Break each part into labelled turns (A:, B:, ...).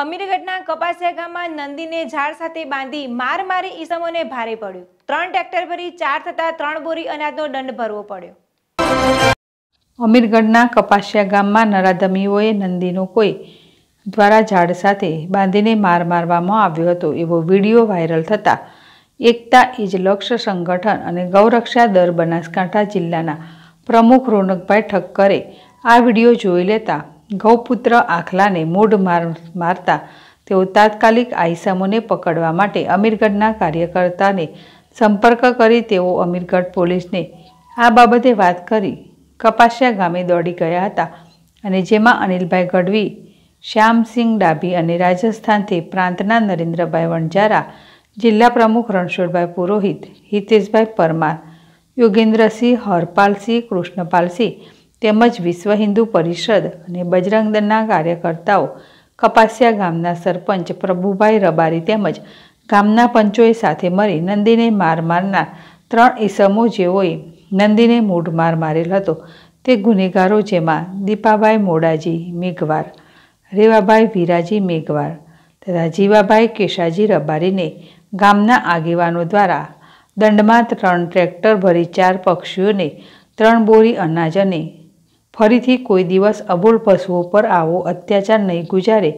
A: અમીરગઢના કપાસિયા ગામમાં નંદીને ઝાડ સાથે બાંધી માર મારી ઈસમોને ભારે પડ્યું ત્રણ ટ્રેક્ટર ભરી ચાર થતા ત્રણ બોરી અનાજનો દંડ ભરવો પડ્યો
B: અમીરગઢના કપાસિયા ગામમાં નરાધમીઓએ નંદીનો કોઈ દ્વારા ઝાડ સાથે બાંધીને માર મારવામાં આવ્યો હતો એવો વિડીયો વાયરલ થતાં એકતા ઇજ લક્ષ્ય સંગઠન અને ગૌરક્ષા દર બનાસકાંઠા જિલ્લાના પ્રમુખ રોનકભાઈ ઠક્કરે આ વિડીયો જોઈ લેતા ગૌપુત્ર આખલાને મૂઢ માર મારતા તેઓ તાત્કાલિક આઈસામોને પકડવા માટે અમીરગઢના કાર્યકર્તાને સંપર્ક કરી તેઓ અમીરગઢ પોલીસને આ બાબતે વાત કરી કપાસિયા ગામે દોડી ગયા હતા અને જેમાં અનિલભાઈ ગઢવી શ્યામસિંહ ડાભી અને રાજસ્થાનથી પ્રાંતના નરેન્દ્રભાઈ વણજારા જિલ્લા પ્રમુખ રણછોડભાઈ પુરોહિત હિતેશભાઈ પરમાર યોગેન્દ્રસિંહ હરપાલસિંહ કૃષ્ણપાલસિંહ તેમજ વિશ્વ હિન્દુ પરિષદ અને બજરંગ દળના કાર્યકર્તાઓ કપાસિયા ગામના સરપંચ પ્રભુભાઈ રબારી તેમજ ગામના પંચોએ સાથે મળી નંદીને માર મારનાર ત્રણ ઈસમો જેઓએ નંદીને મૂઢ માર મારેલ હતો તે ગુનેગારો જેમાં દીપાભાઈ મોડાજી મેઘવાર રેવાભાઈ વીરાજી મેઘવાર તથા જીવાભાઈ કેશાજી રબારીને ગામના આગેવાનો દ્વારા દંડમાં ત્રણ ટ્રેક્ટર ભરી ચાર પક્ષીઓને ત્રણ બોરી અનાજ અને ફરીથી કોઈ દિવસ અબોલ પશુઓ પર આવો અત્યાચાર નહીં ગુજારે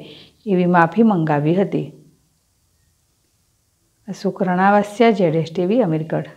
B: એવી માફી મંગાવી હતી અશોક રણાવાસ્યા જેડેશ ટીવી અમીરગઢ